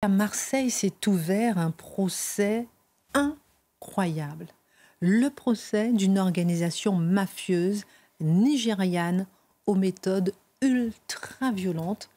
À Marseille s'est ouvert un procès incroyable. Le procès d'une organisation mafieuse nigériane aux méthodes ultra-violentes.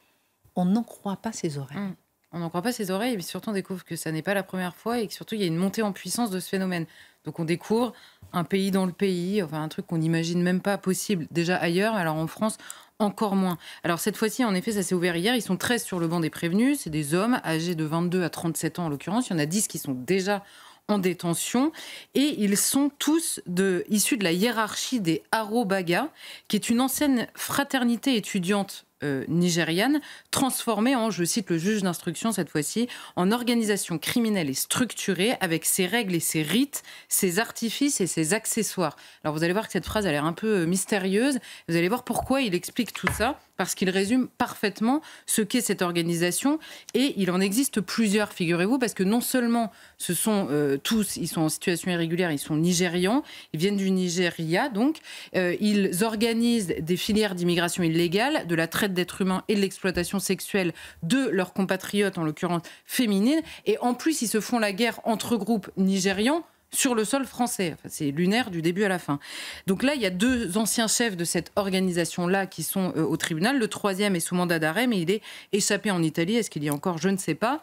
On n'en croit pas ses oreilles. Mmh. On n'en croit pas ses oreilles, mais surtout on découvre que ça n'est pas la première fois et que surtout il y a une montée en puissance de ce phénomène. Donc on découvre un pays dans le pays, enfin un truc qu'on n'imagine même pas possible déjà ailleurs. Alors en France, encore moins. Alors cette fois-ci, en effet, ça s'est ouvert hier. Ils sont 13 sur le banc des prévenus. C'est des hommes âgés de 22 à 37 ans en l'occurrence. Il y en a 10 qui sont déjà en détention et ils sont tous issus de la hiérarchie des Arobaga, qui est une ancienne fraternité étudiante euh, nigériane, transformée en, je cite le juge d'instruction cette fois-ci, en organisation criminelle et structurée avec ses règles et ses rites, ses artifices et ses accessoires. Alors vous allez voir que cette phrase a l'air un peu euh, mystérieuse. Vous allez voir pourquoi il explique tout ça parce qu'il résume parfaitement ce qu'est cette organisation. Et il en existe plusieurs, figurez-vous, parce que non seulement ce sont euh, tous, ils sont en situation irrégulière, ils sont nigérians, ils viennent du Nigeria, donc euh, ils organisent des filières d'immigration illégale, de la traite d'êtres humains et de l'exploitation sexuelle de leurs compatriotes, en l'occurrence féminines. Et en plus, ils se font la guerre entre groupes nigérians sur le sol français. c'est lunaire du début à la fin. Donc là, il y a deux anciens chefs de cette organisation-là qui sont euh, au tribunal. Le troisième est sous mandat d'arrêt, mais il est échappé en Italie. Est-ce qu'il y a encore Je ne sais pas.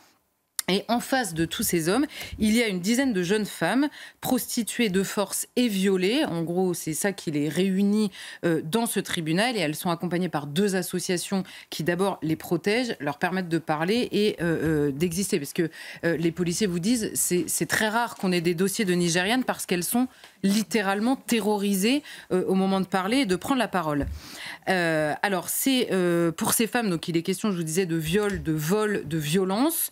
Et en face de tous ces hommes, il y a une dizaine de jeunes femmes prostituées de force et violées. En gros, c'est ça qui les réunit euh, dans ce tribunal et elles sont accompagnées par deux associations qui d'abord les protègent, leur permettent de parler et euh, euh, d'exister. Parce que les policiers vous disent, c'est très rare qu'on ait des dossiers de Nigérianes parce qu'elles sont littéralement terrorisées au moment de parler et de prendre la parole. alors, c'est pour ces femmes, donc il est question, je vous disais, de viol, de vol, de violence.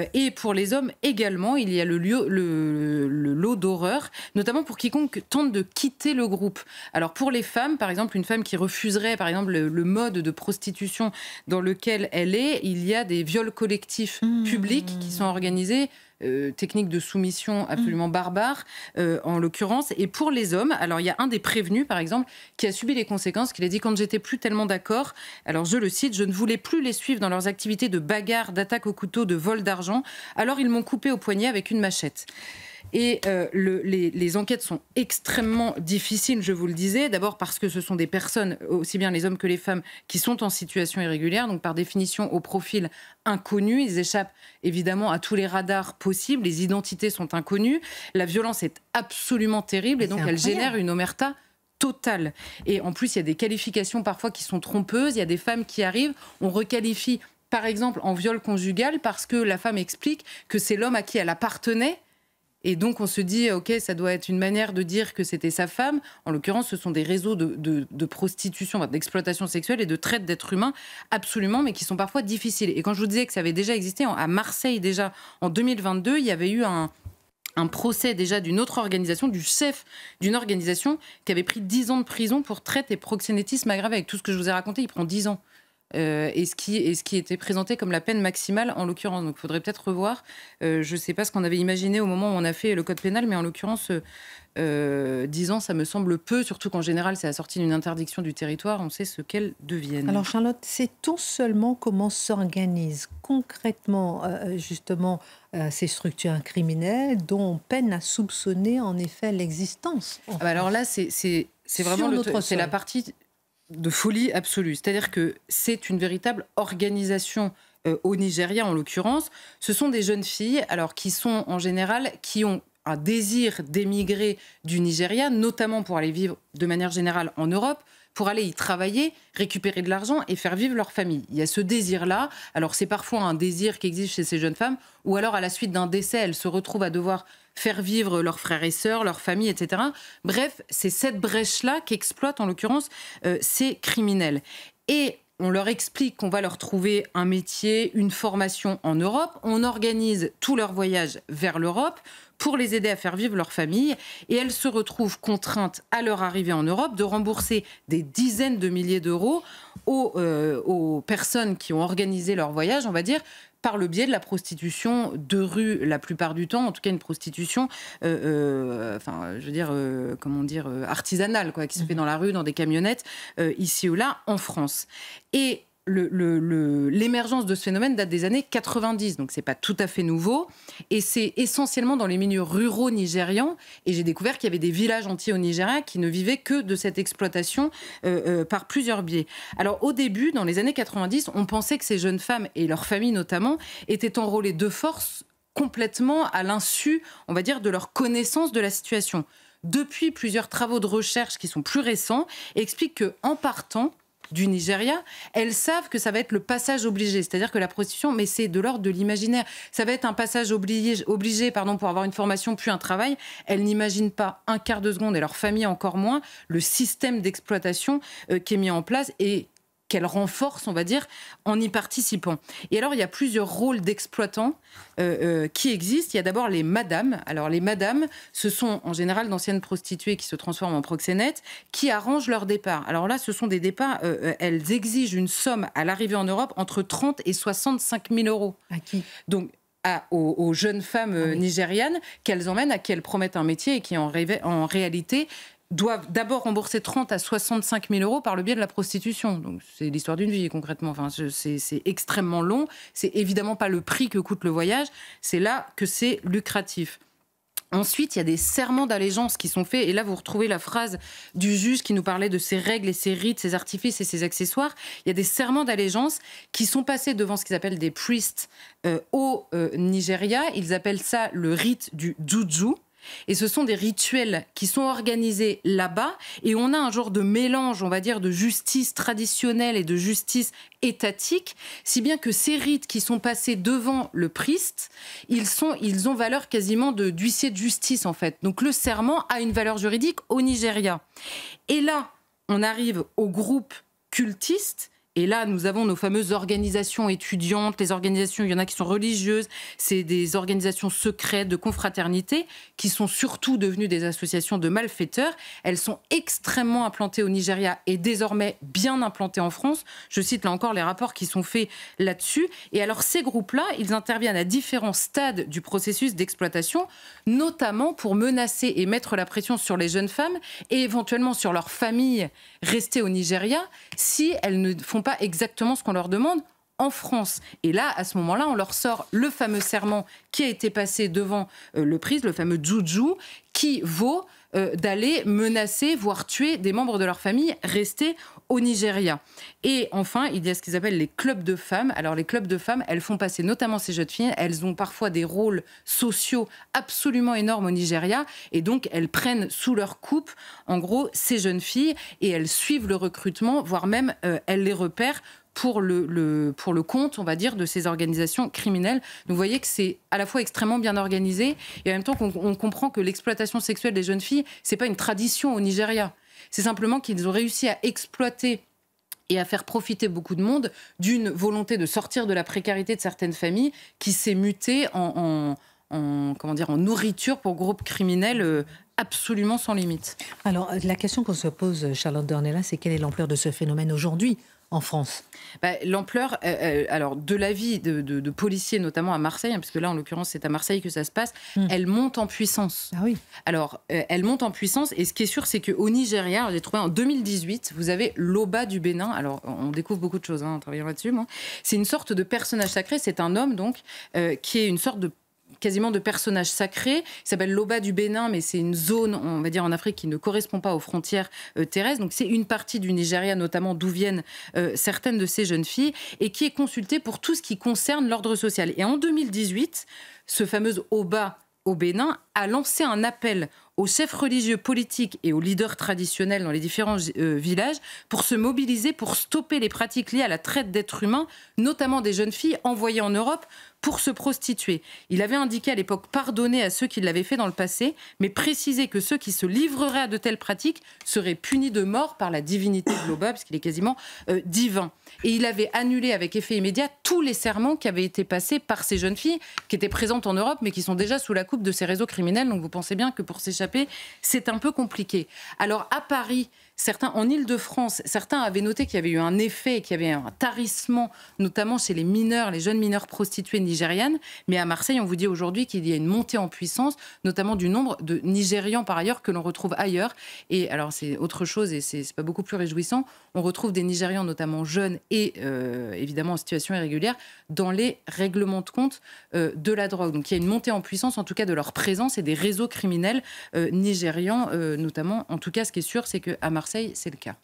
Euh, et pour les hommes également, il y a le, le, lot d'horreur, notamment pour quiconque tente de quitter le groupe. Alors pour les femmes, par exemple, une femme qui refuserait par exemple le, mode de prostitution dans lequel elle est, il y a des viols collectifs mmh. publics qui sont organisés euh, technique de soumission mm. absolument barbare, euh, en l'occurrence. Et pour les hommes, alors il y a un des prévenus, par exemple, qui a subi les conséquences, qui l'a dit quand j'étais plus tellement d'accord, alors je le cite, je ne voulais plus les suivre dans leurs activités de bagarre, d'attaque au couteau, de vol d'argent, alors ils m'ont coupé au poignet avec une machette. Et euh, les, enquêtes sont extrêmement difficiles, je vous le disais, d'abord parce que ce sont des personnes, aussi bien les hommes que les femmes, qui sont en situation irrégulière, donc par définition au profil inconnu, ils échappent évidemment à tous les radars possibles, les identités sont inconnues, la violence est absolument terrible et donc elle génère une omerta totale. Et en plus, il y a des qualifications parfois qui sont trompeuses, il y a des femmes qui arrivent, on requalifie par exemple en viol conjugal parce que la femme explique que c'est l'homme à qui elle appartenait et donc on se dit, ok, ça doit être une manière de dire que c'était sa femme. En l'occurrence, ce sont des réseaux de, prostitution, d'exploitation sexuelle et de traite d'êtres humains, absolument, mais qui sont parfois difficiles. Et quand je vous disais que ça avait déjà existé à Marseille déjà en 2022, il y avait eu un, un procès déjà d'une autre organisation, du CEF, d'une organisation qui avait pris 10 ans de prison pour traite et proxénétisme aggravé. Avec tout ce que je vous ai raconté, il prend 10 ans. Euh, et, ce qui, qui était présenté comme la peine maximale en l'occurrence. Donc il faudrait peut-être revoir, euh, je ne sais pas ce qu'on avait imaginé au moment où on a fait le code pénal, mais en l'occurrence, euh, 10 ans, ça me semble peu, surtout qu'en général, c'est assorti d'une interdiction du territoire, on sait ce qu'elles deviennent. Alors Charlotte, sait-on seulement comment s'organisent concrètement euh, justement ces structures criminelles dont on peine à soupçonner en effet l'existence ah bah Alors là, c'est vraiment c'est la partie de folie absolue. C'est-à-dire que c'est une véritable organisation euh, au Nigeria, en l'occurrence. Ce sont des jeunes filles, alors qui sont en général, qui ont un désir d'émigrer du Nigeria, notamment pour aller vivre de manière générale en Europe, pour aller y travailler, récupérer de l'argent et faire vivre leur famille. Il y a ce désir-là. Alors c'est parfois un désir qui existe chez ces jeunes femmes, ou alors à la suite d'un décès, elles se retrouvent à devoir faire vivre leurs frères et sœurs, leurs familles, etc. Bref, c'est cette brèche-là qu'exploitent en l'occurrence euh, ces criminels. Et on leur explique qu'on va leur trouver un métier, une formation en Europe, on organise tout leur voyage vers l'Europe pour les aider à faire vivre leur famille. Et elles se retrouvent contraintes, à leur arrivée en Europe, de rembourser des dizaines de milliers d'euros euh, aux, personnes qui ont organisé leur voyage, on va dire, par le biais de la prostitution de rue la plupart du temps, en tout cas une prostitution, euh, euh, enfin, je veux dire, comment dire, artisanale, quoi, qui se fait mhm. dans la rue, dans des camionnettes, ici ou là, en France. Et l'émergence de ce phénomène date des années 90, donc c'est pas tout à fait nouveau. Et c'est essentiellement dans les milieux ruraux nigérians. Et j'ai découvert qu'il y avait des villages entiers au Nigeria qui ne vivaient que de cette exploitation euh, euh, par plusieurs biais. Alors au début, dans les années 90, on pensait que ces jeunes femmes et leurs familles notamment étaient enrôlées de force complètement à l'insu, on va dire, de leur connaissance de la situation. Depuis, plusieurs travaux de recherche qui sont plus récents expliquent que, en partant, du Nigeria, elles savent que ça va être le passage obligé. C'est-à-dire que la prostitution, mais c'est de l'ordre de l'imaginaire. Ça va être un passage obligé, obligé pardon, pour avoir une formation puis un travail. Elles n'imaginent pas un quart de seconde, et leur famille encore moins, le système d'exploitation euh, qui est mis en place et qu'elle renforce, on va dire, en y participant. Et alors, il y a plusieurs rôles d'exploitants euh, euh, qui existent. Il y a d'abord les madames. Alors, les madames, ce sont en général d'anciennes prostituées qui se transforment en proxénètes, qui arrangent leur départ. Alors là, ce sont des départs, euh, elles exigent une somme à l'arrivée en Europe entre 30 et 65 000 euros. À qui Donc, aux, jeunes femmes ah nigérianes qu'elles emmènent, à qui elles promettent un métier et qui en réalité doivent d'abord rembourser 30 à 65 000 euros par le biais de la prostitution. Donc c'est l'histoire d'une vie concrètement. Enfin, c'est extrêmement long. C'est évidemment pas le prix que coûte le voyage. C'est là que c'est lucratif. Ensuite, il y a des serments d'allégeance qui sont faits. Et là, vous retrouvez la phrase du juge qui nous parlait de ses règles et ses rites, ses artifices et ses accessoires. Il y a des serments d'allégeance qui sont passés devant ce qu'ils appellent des priests euh, au euh, Nigeria. Ils appellent ça le rite du juju. Et ce sont des rituels qui sont organisés là-bas. Et on a un genre de mélange, on va dire, de justice traditionnelle et de justice étatique, si bien que ces rites qui sont passés devant le priest, ils, ont valeur quasiment d'huissier de justice, en fait. Donc le serment a une valeur juridique au Nigeria. Et là, on arrive au groupe cultiste et là, nous avons nos fameuses organisations étudiantes, les organisations, il y en a qui sont religieuses, c'est des organisations secrètes de confraternité qui sont surtout devenues des associations de malfaiteurs. Elles sont extrêmement implantées au Nigeria et désormais bien implantées en France. Je cite là encore les rapports qui sont faits là-dessus. Et alors ces groupes-là, ils interviennent à différents stades du processus d'exploitation, notamment pour menacer et mettre la pression sur les jeunes femmes et éventuellement sur leurs familles restées au Nigeria si elles ne font pas exactement ce qu'on leur demande en France. Et là, à ce moment-là, on leur sort le fameux serment qui a été passé devant euh, le prise, le fameux Juju, qui vaut euh, d'aller menacer, voire tuer des membres de leur famille restés au Nigeria. Et enfin, il y a ce qu'ils appellent les clubs de femmes. Alors les clubs de femmes, elles font passer notamment ces jeunes filles, elles ont parfois des rôles sociaux absolument énormes au Nigeria, et donc elles prennent sous leur coupe, en gros, ces jeunes filles, et elles suivent le recrutement, voire même euh, elles les repèrent pour le, compte, on va dire, de ces organisations criminelles. vous voyez que c'est à la fois extrêmement bien organisé et en même temps qu'on comprend que l'exploitation sexuelle des jeunes filles, ce n'est pas une tradition au Nigeria. C'est simplement qu'ils ont réussi à exploiter et à faire profiter beaucoup de monde d'une volonté de sortir de la précarité de certaines familles qui s'est mutée en, comment dire, en nourriture pour groupes criminels euh, absolument sans limite. Alors, la question qu'on se pose, Charlotte Dornella, c'est quelle est l'ampleur de ce phénomène aujourd'hui en France bah, L'ampleur, euh, euh, alors de la vie de, policiers, notamment à Marseille, hein, parce puisque là en l'occurrence c'est à Marseille que ça se passe, hmm. elle monte en puissance. Ah oui. Alors euh, elle monte en puissance et ce qui est sûr c'est que au Nigeria, j'ai trouvé en 2018, vous avez l'Oba du Bénin. Alors on découvre beaucoup de choses hein, en travaillant là-dessus. C'est une sorte de personnage sacré, c'est un homme donc qui est une sorte de quasiment de personnages sacrés. Il s'appelle l'Oba du Bénin, mais c'est une zone, on va dire, en Afrique qui ne correspond pas aux frontières euh, terrestres. Donc c'est une partie du Nigeria, notamment d'où viennent euh, certaines de ces jeunes filles, et qui est consultée pour tout ce qui concerne l'ordre social. Et en 2018, ce fameux Oba au Bénin a lancé un appel aux chefs religieux politiques et aux leaders traditionnels dans les différents euh, villages pour se mobiliser pour stopper les pratiques liées à la traite d'êtres humains, notamment des jeunes filles envoyées en Europe pour se prostituer. Il avait indiqué à l'époque pardonner à ceux qui l'avaient fait dans le passé, mais préciser que ceux qui se livreraient à de telles pratiques seraient punis de mort par la divinité globale parce qu'il est quasiment euh, divin. Et il avait annulé avec effet immédiat tous les serments qui avaient été passés par ces jeunes filles qui étaient présentes en Europe, mais qui sont déjà sous la coupe de ces réseaux criminels. Donc vous pensez bien que pour s'échapper, c'est un peu compliqué. Alors à Paris, Certains, en Ile-de-France, certains avaient noté qu'il y avait eu un effet, qu'il y avait un tarissement, notamment chez les mineurs, les jeunes mineurs prostituées nigériennes. Mais à Marseille, on vous dit aujourd'hui qu'il y a une montée en puissance, notamment du nombre de Nigérians par ailleurs que l'on retrouve ailleurs. Et alors, c'est autre chose et c'est pas beaucoup plus réjouissant. On retrouve des Nigérians, notamment jeunes et euh, évidemment en situation irrégulière, dans les règlements de compte euh, de la drogue. Donc, il y a une montée en puissance, en tout cas, de leur présence et des réseaux criminels euh, nigérians, notamment. En tout cas, ce qui est sûr, c'est qu'à Marseille, c'est le cas.